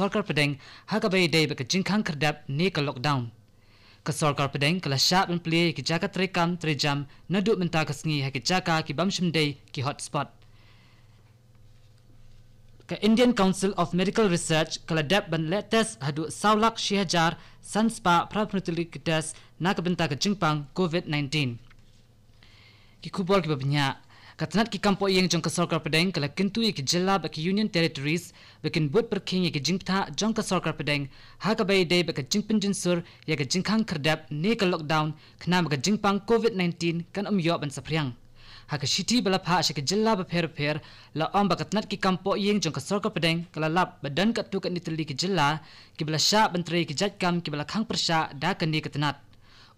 sorkar pedeng hakabai day ba kajinkhang kardap ni ka lockdown. Ka sorkar pedeng kala shaap in play ki jaka tre kam tre jam na duk minta ka sngi ha ki jaka ki bamshim day ki hotspot. Ka Indian Council of Medical Research kala dap ban let test ha duk saulak shihajar sanspa prapnutili ki test na ka binta ka jingpang COVID-19. Ki kubol ki babinyaa. Katanat ki kampo iyang jong ka sorkar pedeng kala kintu iki jilla ba ki union territories wikin bud per king iki jingpta jong ha ka sorkar pedeng haka bayi day ba ka jingpin jin sur ya ka jingkang kerdap ne ka lockdown kena kan ha ha ba ka jingpang COVID-19 kan um yop an sapriang. Haka shiti bala pa asya ki jilla ba per per la om ba katanat ki kampo iyang jong ka sorkar pedeng kala lap ba dan ka tukat nitili ki jilla ki bala sya bantri iki jatkam ki bala kang persya da ka ni katanat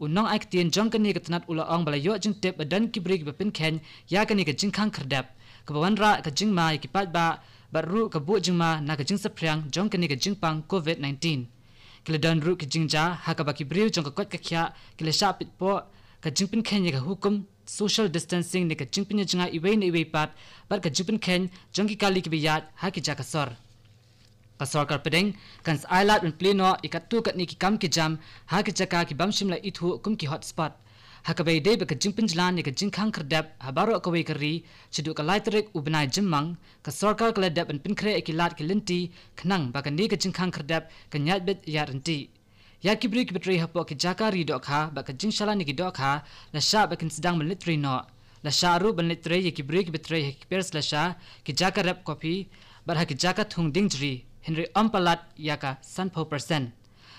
unong ak tien jong kani ka tnat ula ong bala yo jing tep dan ki brik ba pin khen ya kani ka jing khang khardap ka ban ra ka jing ma ki pat ba ba ru ka bu jing ma na ka jing sa phrang jong kani ka jing pang covid 19 kila dan ru ki jing ja ha ka ba ki brik jong ka kwat ka khya kila sha pit po ka jing pin khen ka hukum social distancing ne ka jing pin jinga iwei ne iwei pat ba ka jing pin khen jong ki kali ki bi yat ha ki ja ka sar pasar karpeding kans island un plino ikat tu kat niki kam ki jam ha ki chaka ki bam shimla ithu kum ki hotspot ha ka bay dey ka jingpin jlan ni ka jingkhang kar dab ha baro ka bay kari chidu ka lightrek ubnai jimmang ka sarkar ka dab un pin kre e ki lat ki linti khnang ba ka ni ka jingkhang kar dab ka nyat bet yarnti ya ki brik betri ha po ki jaka ri do kha ba ka jingshala ni ki do kha la sha ba kin sidang military no la sha ru ban litre ye ya ki brik betri ha ki pers la sha ki jaka rap kopi ba ha ki jaka thung ding jri Henry Ampalat yaka sanpo persen.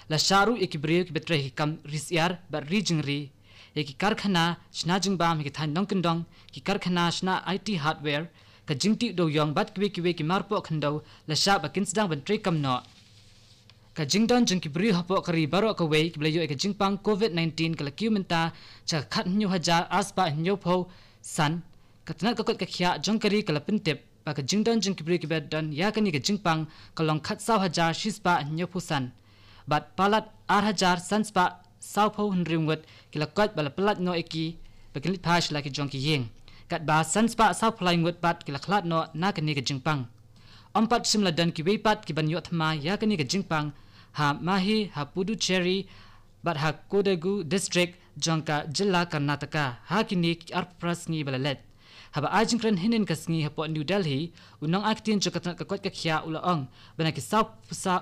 La sharu eki briyuk betre hi kam risiar ba rijingri. Eki karkhana shna jingbam hi thai nongkendong ki karkhana shna IT hardware ka jingti do yong bat kwe kwe ki marpo khando la sha ba kinsdang bantre kam no. Ka jingdon jingki briy hapo kari baro kwe ki blayo eki jingpang COVID-19 ka la kiu minta cha khat nyu haja aspa nyopo san ka tanat kakot ka khiya jongkari ka la pintip baka jingdan jing kibri kibet dan ya kini ke jingpang kalong khat sau hajar shispa nyopusan bat palat ar hajar sanspa sau pho hunrimwet kila kwat bala palat no eki bekinit pash laki jongki ying kat ba sanspa sau phlaing wet bat kila khlat no na kini ke jingpang ampat simla dan ki weipat ki ban yothma ya kini ke jingpang ha mahi ha pudu cherry bat ha kodagu district jongka jilla karnataka ha kini arpras ni balalet haba ajing kren hinin kasngi hapo New Delhi unong aktin jokatan kakot kakhya ula ang bana kisau pusa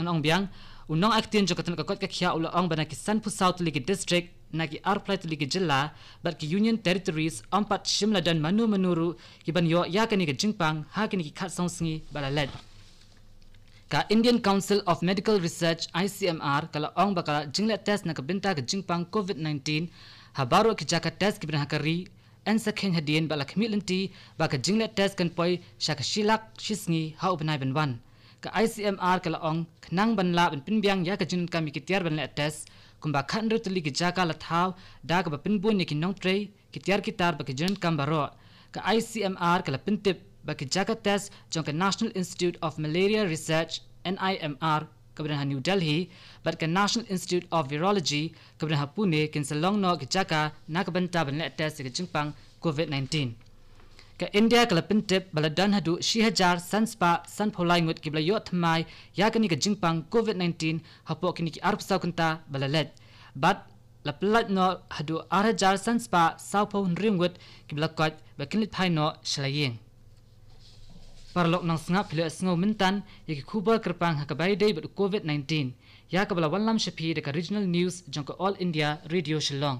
unong biang unong aktin jokatan kakot kakhya ula ang bana kisan pusau ligi district nagi arplay ligi jilla bat ki union territories ompat shimla dan manu manuru kiban yo yakani ka jingpang hakini ki khat songsngi bala led ka Indian Council of Medical Research ICMR kala ang bakala jingla test na ka binta ka jingpang COVID-19 habaro ki jaka test ki binahakari ansa khen ha dien balak milanti ba ka jingle test kan poi shak shilak shisngi ha ubnai ban wan ka icmr kala ong khnang ban la ban pinbyang ya ka jin ka mi kitiar ban la test kum ba khan ru tuli ki jaka la thaw da ka pin bu ni ki nong tre kitiar ki tar ba ki jin kam baro ka icmr kala pin tip ba ki jaka test jong ka national institute of malaria research nimr kabinet New Delhi, but ke National Institute of Virology, kabinet Pune, kini selong no ke jaga nak bentar benar tes ke cingpang COVID-19. Ke India kalau pentip baladan hadu sihajar sanspa sanpolai ngut kibla yot mai yakni ke cingpang COVID-19 hapo kini ki arup saukenta balalet. But la pelat no hadu arajar sanspa saupo hundriungut kibla kot bakinit pai no shalayeng. Parlok nang sengap pilih sengau mintan yang kuba kerpang hakabai day COVID-19. Ya kebala walam syafi dekat regional news jangka All India Radio Shillong.